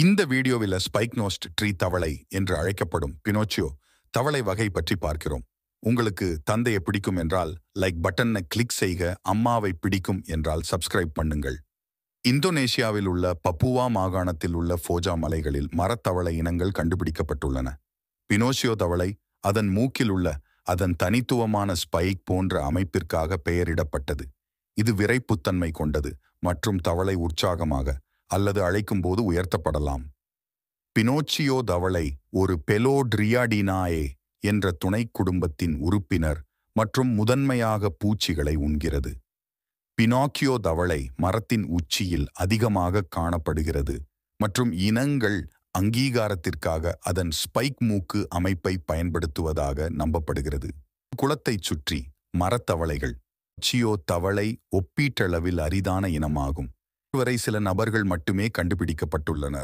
இந்த வீடியோவில் ஸ்பைக்னோஸ்ட் ட்ரீ தவளை என்று அழைக்கப்படும் பினோச்சியோ தவளை வகை பற்றி பார்க்கிறோம் உங்களுக்கு தந்தையை பிடிக்கும் என்றால் லைக் பட்டனை கிளிக் செய்க அம்மாவை பிடிக்கும் என்றால் சப்ஸ்கிரைப் பண்ணுங்கள் இந்தோனேஷியாவில் உள்ள பப்புவா மாகாணத்தில் உள்ள ஃபோஜா மலைகளில் மரத்தவளை இனங்கள் கண்டுபிடிக்கப்பட்டுள்ளன பினோஷியோ தவளை அதன் மூக்கில் உள்ள அதன் தனித்துவமான ஸ்பைக் போன்ற அமைப்பிற்காக பெயரிடப்பட்டது இது விரைப்புத்தன்மை கொண்டது மற்றும் தவளை உற்சாகமாக அல்லது அழைக்கும்போது உயர்த்தப்படலாம் பினோச்சியோ தவளை ஒரு பெலோட்ரியாடினாயே என்ற துணை குடும்பத்தின் உறுப்பினர் மற்றும் முதன்மையாக பூச்சிகளை உண்கிறது பினாக்கியோ தவளை மரத்தின் உச்சியில் அதிகமாக காணப்படுகிறது மற்றும் இனங்கள் அங்கீகாரத்திற்காக அதன் ஸ்பைக் மூக்கு அமைப்பை பயன்படுத்துவதாக நம்பப்படுகிறது குளத்தைச் சுற்றி மரத்தவளைகள் சியோ தவளை ஒப்பீட்டளவில் அரிதான இனமாகும் வரை சில நபர்கள் மட்டுமே கண்டுபிடிக்கப்பட்டுள்ளனர்